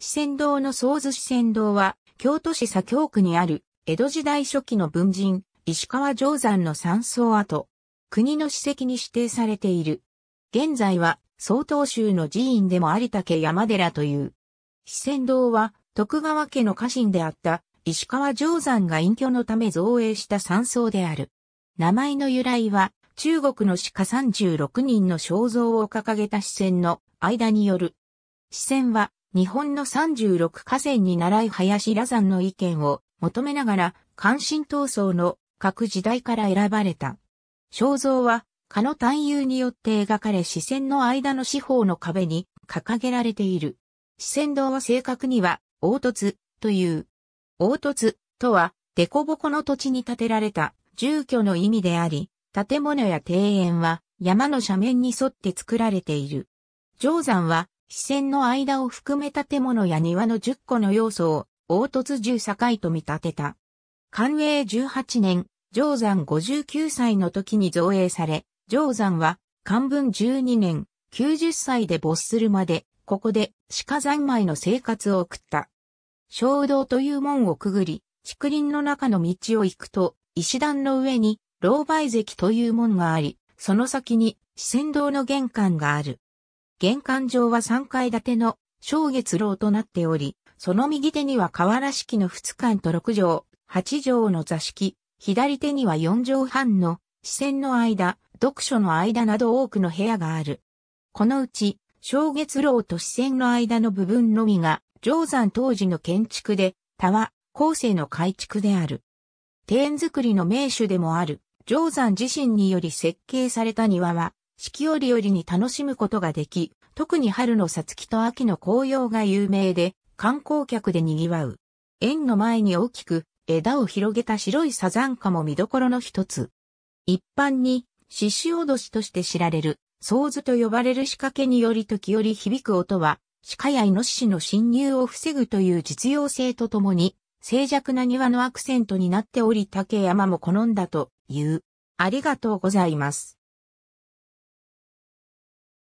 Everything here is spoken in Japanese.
四川堂の総津四川堂は、京都市左京区にある、江戸時代初期の文人、石川定山の山荘跡。国の史跡に指定されている。現在は、曹洞宗の寺院でも有田家山寺という。四川堂は、徳川家の家臣であった石川定山が隠居のため造営した山荘である。名前の由来は、中国の士家36人の肖像を掲げた四川の間による。四川は日本の36河川に習い林羅山の意見を求めながら関心闘争の各時代から選ばれた。肖像は、蚊の単有によって描かれ視線の間の四方の壁に掲げられている。視線道は正確には、凹凸という。凹凸とは、凸凹の土地に建てられた住居の意味であり、建物や庭園は山の斜面に沿って作られている。定山は視線の間を含め建物や庭の10個の要素を凹凸十境と見立てた。寛永18年、定山59歳の時に造営され、定山は漢文12年、90歳で没するまで、ここで鹿三昧の生活を送った。衝動という門をくぐり、竹林の中の道を行くと、石段の上に、老梅石という門があり、その先に四川堂の玄関がある。玄関上は3階建ての小月楼となっており、その右手には河原式の2間と6畳、8畳の座敷、左手には4畳半の視線の間、読書の間など多くの部屋がある。このうち、小月楼と視線の間の部分のみが、定山当時の建築で、田は後世の改築である。庭園作りの名手でもある、定山自身により設計された庭は、四季折々に楽しむことができ、特に春のさつきと秋の紅葉が有名で、観光客で賑わう。園の前に大きく枝を広げた白いサザンカも見どころの一つ。一般に、獅子おどしとして知られる、想図と呼ばれる仕掛けにより時折響く音は、鹿やイノシシの侵入を防ぐという実用性とともに、静寂な庭のアクセントになっており竹山も好んだという。ありがとうございます。